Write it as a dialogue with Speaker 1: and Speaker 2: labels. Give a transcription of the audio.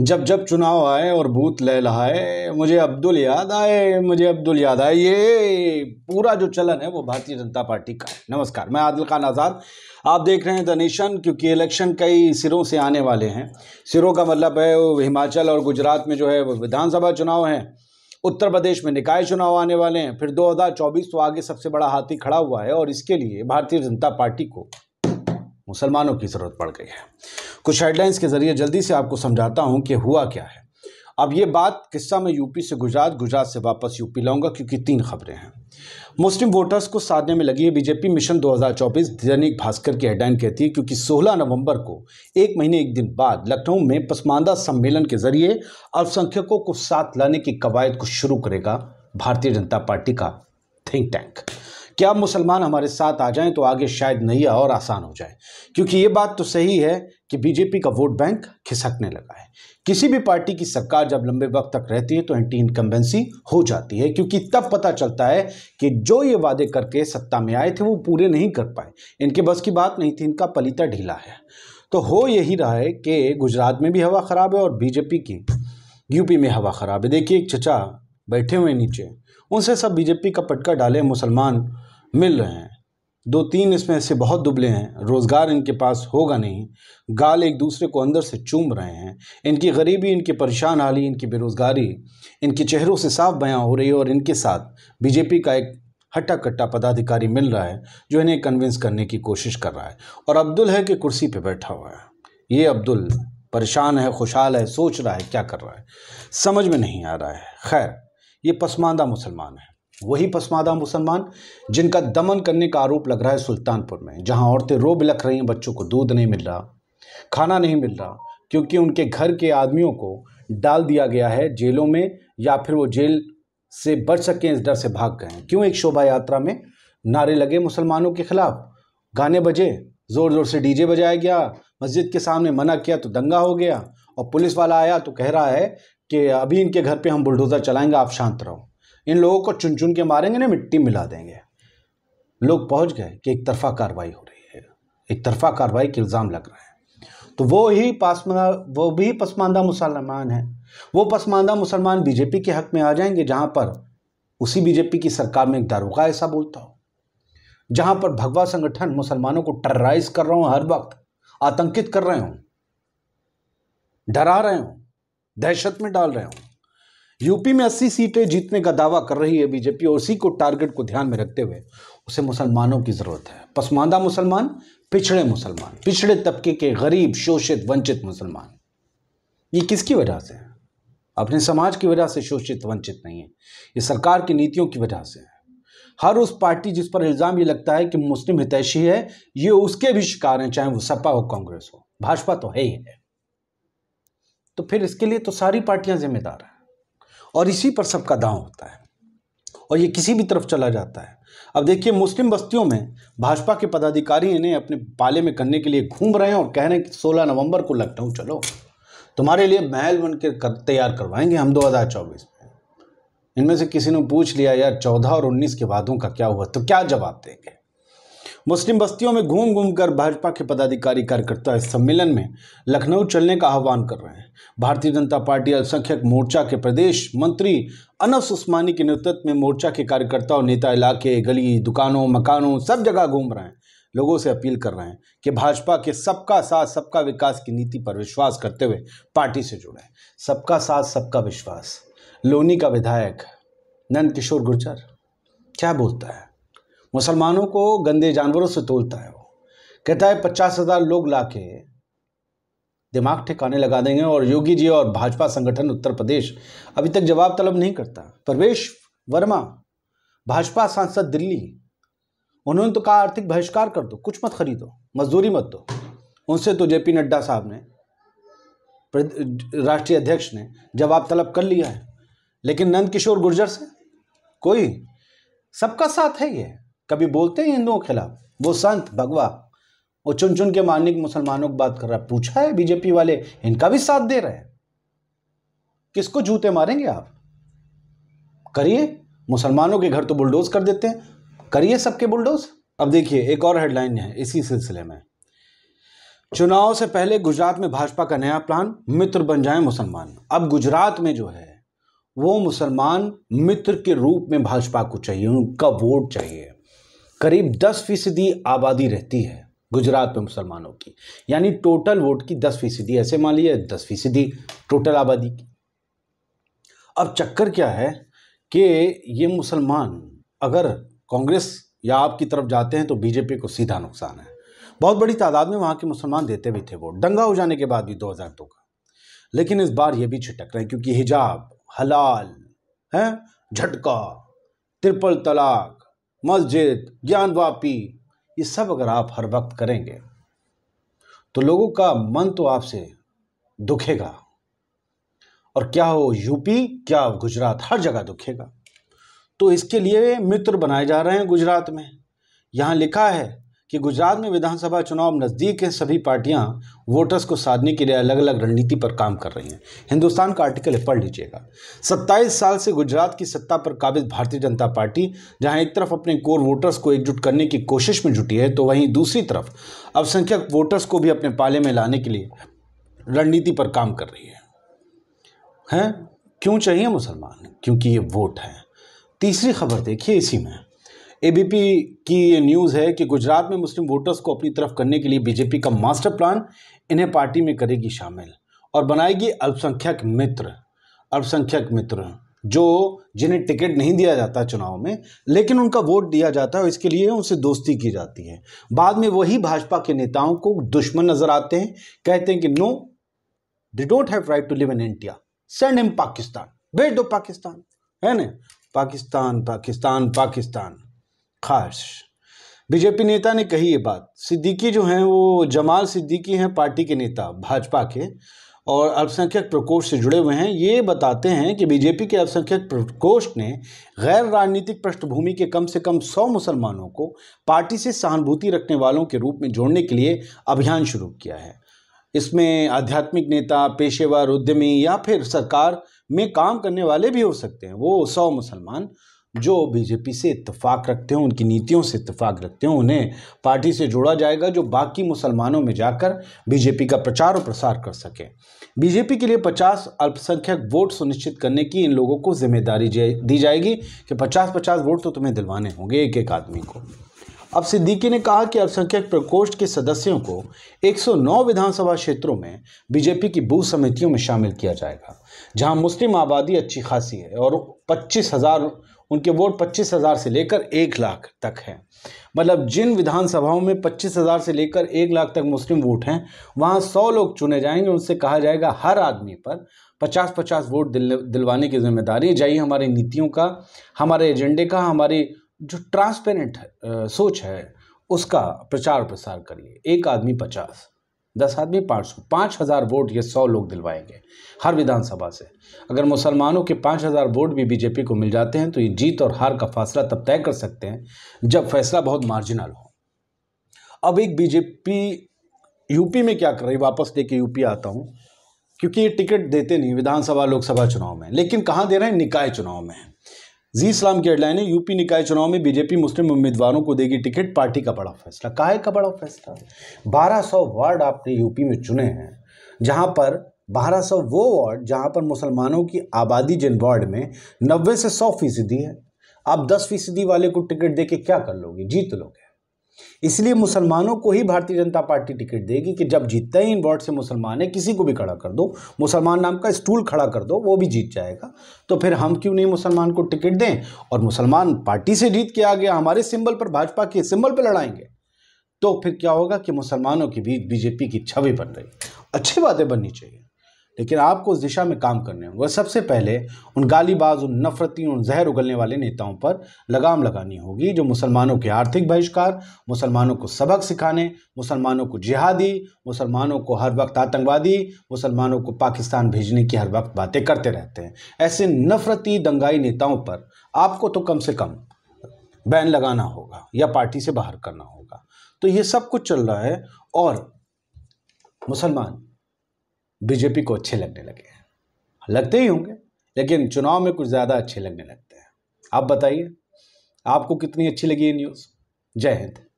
Speaker 1: जब जब चुनाव आए और भूत लहलहाए मुझे अब्दुल याद आए मुझे अब्दुल याद आए ये पूरा जो चलन है वो भारतीय जनता पार्टी का है नमस्कार मैं आदिल खान आज़ाद आप देख रहे हैं द नेशन क्योंकि इलेक्शन कई सिरों से आने वाले हैं सिरों का मतलब है हिमाचल और गुजरात में जो है विधानसभा चुनाव हैं उत्तर प्रदेश में निकाय चुनाव आने वाले हैं फिर दो तो आगे सबसे बड़ा हाथी खड़ा हुआ है और इसके लिए भारतीय जनता पार्टी को मुसलमानों की ज़रूरत पड़ गई है कुछ हेडलाइंस के ज़रिए जल्दी से आपको समझाता हूं कि हुआ क्या है अब ये बात किस्सा में यूपी से गुजरात गुजरात से वापस यूपी लाऊंगा क्योंकि तीन खबरें हैं मुस्लिम वोटर्स को साधने में लगी है बीजेपी मिशन 2024 दैनिक भास्कर की हेडलाइन कहती है क्योंकि 16 नवंबर को एक महीने एक दिन बाद लखनऊ में पसमानदा सम्मेलन के जरिए अल्पसंख्यकों को साथ लाने की कवायद को शुरू करेगा भारतीय जनता पार्टी का थिंक टैंक कि अब मुसलमान हमारे साथ आ जाएं तो आगे शायद नहीं और आसान हो जाए क्योंकि ये बात तो सही है कि बीजेपी का वोट बैंक खिसकने लगा है किसी भी पार्टी की सरकार जब लंबे वक्त तक रहती है तो एंटी इनकम्बेंसी हो जाती है क्योंकि तब पता चलता है कि जो ये वादे करके सत्ता में आए थे वो पूरे नहीं कर पाए इनके बस की बात नहीं थी इनका पलीता ढीला है तो हो यही रहा है कि गुजरात में भी हवा ख़राब है और बीजेपी की यूपी में हवा ख़राब है देखिए एक चचा बैठे हुए नीचे उनसे सब बीजेपी का पटका डाले मुसलमान मिल रहे हैं दो तीन इसमें से बहुत दुबले हैं रोज़गार इनके पास होगा नहीं गाल एक दूसरे को अंदर से चूम रहे हैं इनकी गरीबी इनकी परेशान हाली इनकी बेरोज़गारी इनके चेहरों से साफ बयां हो रही है और इनके साथ बीजेपी का एक हट्टा कट्टा पदाधिकारी मिल रहा है जो इन्हें कन्विंस करने की कोशिश कर रहा है और अब्दुल है कि कुर्सी पर बैठा हुआ है ये अब्दुल परेशान है खुशहाल है सोच रहा है क्या कर रहा है समझ में नहीं आ रहा है खैर ये पसमानदा मुसलमान है वही पसमानदा मुसलमान जिनका दमन करने का आरोप लग रहा है सुल्तानपुर में जहां औरतें रो बिलख रही हैं बच्चों को दूध नहीं मिल रहा खाना नहीं मिल रहा क्योंकि उनके घर के आदमियों को डाल दिया गया है जेलों में या फिर वो जेल से बच सकें इस डर से भाग गए क्यों एक शोभा यात्रा में नारे लगे मुसलमानों के खिलाफ गाने बजे ज़ोर ज़ोर से डीजे बजाया गया मस्जिद के सामने मना किया तो दंगा हो गया और पुलिस वाला आया तो कह रहा है कि अभी इनके घर पे हम बुलडोज़र चलाएंगे आप शांत रहो इन लोगों को चुन चुन के मारेंगे ना मिट्टी मिला देंगे लोग पहुंच गए कि एक तरफा कार्रवाई हो रही है एक तरफा कार्रवाई के इल्ज़ाम लग रहे हैं तो वो ही पासमाना वो भी पसमानदा मुसलमान है वो पसमानदा मुसलमान बीजेपी के हक में आ जाएंगे जहां पर उसी बीजेपी की सरकार में एक दारोगा ऐसा बोलता हो जहां पर भगवा संगठन मुसलमानों को टर्राइज कर रहा हूँ हर वक्त आतंकित कर रहे हूँ डरा रहे हो दहशत में डाल रहे हो यूपी में 80 सीटें जीतने का दावा कर रही है बीजेपी और उसी को टारगेट को ध्यान में रखते हुए उसे मुसलमानों की ज़रूरत है पसमानदा मुसलमान पिछड़े मुसलमान पिछड़े तबके के गरीब शोषित वंचित मुसलमान ये किसकी वजह से है अपने समाज की वजह से शोषित वंचित नहीं है ये सरकार की नीतियों की वजह से है हर उस पार्टी जिस पर इल्ज़ाम ये लगता है कि मुस्लिम हितैषी है ये उसके भी शिकार हैं चाहे वो सपा हो कांग्रेस हो भाजपा तो है ही है तो फिर इसके लिए तो सारी पार्टियां जिम्मेदार हैं और इसी पर सबका दांव होता है और ये किसी भी तरफ चला जाता है अब देखिए मुस्लिम बस्तियों में भाजपा के पदाधिकारी इन्हें अपने पाले में करने के लिए घूम रहे हैं और कह रहे हैं कि सोलह नवंबर को लखनऊ चलो तुम्हारे लिए महल बन के कर, तैयार करवाएंगे हम दो हज़ार चौबीस में इनमें से किसी ने पूछ लिया यार चौदह और उन्नीस के वादों का क्या हुआ तो क्या जवाब देंगे मुस्लिम बस्तियों में घूम घूम कर भाजपा के पदाधिकारी कार्यकर्ता इस सम्मेलन में लखनऊ चलने का आह्वान कर रहे हैं भारतीय जनता पार्टी अल्पसंख्यक मोर्चा के प्रदेश मंत्री अनस उस्मानी के नेतृत्व में मोर्चा के कार्यकर्ता और नेता इलाके गली दुकानों मकानों सब जगह घूम रहे हैं लोगों से अपील कर रहे हैं कि भाजपा के सबका साथ सबका विकास की नीति पर विश्वास करते हुए पार्टी से जुड़े सबका साथ सबका विश्वास लोनी का विधायक नंद किशोर गुर्जर क्या बोलता है मुसलमानों को गंदे जानवरों से तोलता है वो कहता है पचास हजार लोग लाके दिमाग ठिकाने लगा देंगे और योगी जी और भाजपा संगठन उत्तर प्रदेश अभी तक जवाब तलब नहीं करता प्रवेश वर्मा भाजपा सांसद दिल्ली उन्होंने तो कहा आर्थिक बहिष्कार कर दो कुछ मत खरीदो मजदूरी मत दो उनसे तो जेपी नड्डा साहब ने राष्ट्रीय अध्यक्ष ने जवाब तलब कर लिया है लेकिन नंद किशोर गुर्जर से कोई सबका साथ है ये कभी बोलते हैं हिंदुओं के खिलाफ वो संत भगवा वो चुन चुन के मारने की मुसलमानों की बात कर रहा है पूछा है बीजेपी वाले इनका भी साथ दे रहे हैं किसको जूते मारेंगे आप करिए मुसलमानों के घर तो बुलडोज कर देते हैं करिए सबके बुलडोज अब देखिए एक और हेडलाइन है इसी सिलसिले में चुनाव से पहले गुजरात में भाजपा का नया प्लान मित्र बन जाए मुसलमान अब गुजरात में जो है वो मुसलमान मित्र के रूप में भाजपा को चाहिए उनका वोट चाहिए करीब 10 फीसदी आबादी रहती है गुजरात में मुसलमानों की यानी टोटल वोट की 10 फीसदी ऐसे मान लिया दस फीसदी टोटल आबादी की अब चक्कर क्या है कि ये मुसलमान अगर कांग्रेस या आपकी तरफ जाते हैं तो बीजेपी को सीधा नुकसान है बहुत बड़ी तादाद में वहाँ के मुसलमान देते भी थे वोट दंगा हो जाने के बाद भी दो हजार दो का लेकिन इस बार ये भी छिटक रहे हैं क्योंकि हिजाब हलाल हैं झटका त्रिपल तलाक मस्जिद ज्ञानवापी ये सब अगर आप हर वक्त करेंगे तो लोगों का मन तो आपसे दुखेगा और क्या हो यूपी क्या हो गुजरात हर जगह दुखेगा तो इसके लिए मित्र बनाए जा रहे हैं गुजरात में यहाँ लिखा है कि गुजरात में विधानसभा चुनाव नज़दीक है सभी पार्टियां वोटर्स को साधने के लिए अलग अलग रणनीति पर काम कर रही हैं हिंदुस्तान का आर्टिकल पढ़ लीजिएगा 27 साल से गुजरात की सत्ता पर काबिज भारतीय जनता पार्टी जहां एक तरफ अपने कोर वोटर्स को एकजुट करने की कोशिश में जुटी है तो वहीं दूसरी तरफ अल्पसंख्यक वोटर्स को भी अपने पाले में लाने के लिए रणनीति पर काम कर रही है हैं क्यों चाहिए मुसलमान क्योंकि ये वोट हैं तीसरी खबर देखिए इसी में एबीपी की ये न्यूज़ है कि गुजरात में मुस्लिम वोटर्स को अपनी तरफ करने के लिए बीजेपी का मास्टर प्लान इन्हें पार्टी में करेगी शामिल और बनाएगी अल्पसंख्यक मित्र अल्पसंख्यक मित्र जो जिन्हें टिकट नहीं दिया जाता चुनाव में लेकिन उनका वोट दिया जाता है और इसके लिए उनसे दोस्ती की जाती है बाद में वही भाजपा के नेताओं को दुश्मन नजर आते हैं कहते हैं कि no they don't have right to live in India send him Pakistan भेज दो पाकिस्तान है ना पाकिस्तान पाकिस्तान पाकिस्तान खास बीजेपी नेता ने कही ये बात सिद्दीकी जो हैं वो जमाल सिद्दीकी हैं पार्टी के नेता भाजपा के और अल्पसंख्यक प्रकोष्ठ से जुड़े हुए हैं ये बताते हैं कि बीजेपी के अल्पसंख्यक प्रकोष्ठ ने गैर राजनीतिक पृष्ठभूमि के कम से कम सौ मुसलमानों को पार्टी से सहानुभूति रखने वालों के रूप में जोड़ने के लिए अभियान शुरू किया है इसमें आध्यात्मिक नेता पेशेवर उद्यमी या फिर सरकार में काम करने वाले भी हो सकते हैं वो सौ मुसलमान जो बीजेपी से इतफाक रखते हों उनकी नीतियों से इतफाक रखते हों उन्हें पार्टी से जोड़ा जाएगा जो बाकी मुसलमानों में जाकर बीजेपी का प्रचार और प्रसार कर सके बीजेपी के लिए 50 अल्पसंख्यक वोट सुनिश्चित करने की इन लोगों को जिम्मेदारी दी जाएगी कि 50-50 वोट तो तुम्हें दिलवाने होंगे एक एक आदमी को अब सिद्दीकी ने कहा कि अल्पसंख्यक प्रकोष्ठ के सदस्यों को 109 विधानसभा क्षेत्रों में बीजेपी की बूथ समितियों में शामिल किया जाएगा जहां मुस्लिम आबादी अच्छी खासी है और पच्चीस हज़ार उनके वोट पच्चीस हज़ार से लेकर एक लाख तक हैं मतलब जिन विधानसभाओं में पच्चीस हज़ार से लेकर एक लाख तक मुस्लिम वोट हैं वहाँ सौ लोग चुने जाएंगे उनसे कहा जाएगा हर आदमी पर पचास पचास वोट दिल, दिलवाने की जिम्मेदारी जाइए हमारी नीतियों का हमारे एजेंडे का हमारी जो ट्रांसपेरेंट सोच है उसका प्रचार प्रसार करिए एक आदमी पचास दस आदमी पाँच सौ पाँच हज़ार वोट ये सौ लोग दिलवाएंगे हर विधानसभा से अगर मुसलमानों के पाँच हज़ार वोट भी बीजेपी को मिल जाते हैं तो ये जीत और हार का फासला तब तय कर सकते हैं जब फैसला बहुत मार्जिनल हो अब एक बीजेपी यूपी में क्या कर रही वापस दे के यूपी आता हूँ क्योंकि ये टिकट देते नहीं विधानसभा लोकसभा चुनाव में लेकिन कहाँ दे रहे हैं निकाय चुनाव में जी इस्लाम की हेडलाइन है यूपी निकाय चुनाव में बीजेपी मुस्लिम उम्मीदवारों को देगी टिकट पार्टी का बड़ा फैसला काहे का बड़ा फैसला 1200 वार्ड आपने यूपी में चुने हैं जहां पर 1200 वो वार्ड जहां पर मुसलमानों की आबादी जिन वार्ड में 90 से 100 फीसदी है आप 10 फीसदी वाले को टिकट दे के क्या कर लोगे जीत लोगे इसलिए मुसलमानों को ही भारतीय जनता पार्टी टिकट देगी कि जब जीतता ही इन वार्ड से मुसलमान है किसी को भी खड़ा कर दो मुसलमान नाम का स्टूल खड़ा कर दो वो भी जीत जाएगा तो फिर हम क्यों नहीं मुसलमान को टिकट दें और मुसलमान पार्टी से जीत के आ गया हमारे सिंबल पर भाजपा के सिंबल पर लड़ाएंगे तो फिर क्या होगा कि मुसलमानों के बीच बीजेपी की छवि बन रही अच्छी बातें बननी चाहिए लेकिन आपको उस दिशा में काम करने होंगे सबसे पहले उन गालीबाज उन नफरती उन जहर उगलने वाले नेताओं पर लगाम लगानी होगी जो मुसलमानों के आर्थिक बहिष्कार मुसलमानों को सबक सिखाने मुसलमानों को जिहादी मुसलमानों को हर वक्त आतंकवादी मुसलमानों को पाकिस्तान भेजने की हर वक्त बातें करते रहते हैं ऐसे नफरती दंगाई नेताओं पर आपको तो कम से कम बैन लगाना होगा या पार्टी से बाहर करना होगा तो ये सब कुछ चल रहा है और मुसलमान बीजेपी को अच्छे लगने लगे हैं लगते ही होंगे लेकिन चुनाव में कुछ ज़्यादा अच्छे लगने लगते हैं आप बताइए आपको कितनी अच्छी लगी ये न्यूज़ जय हिंद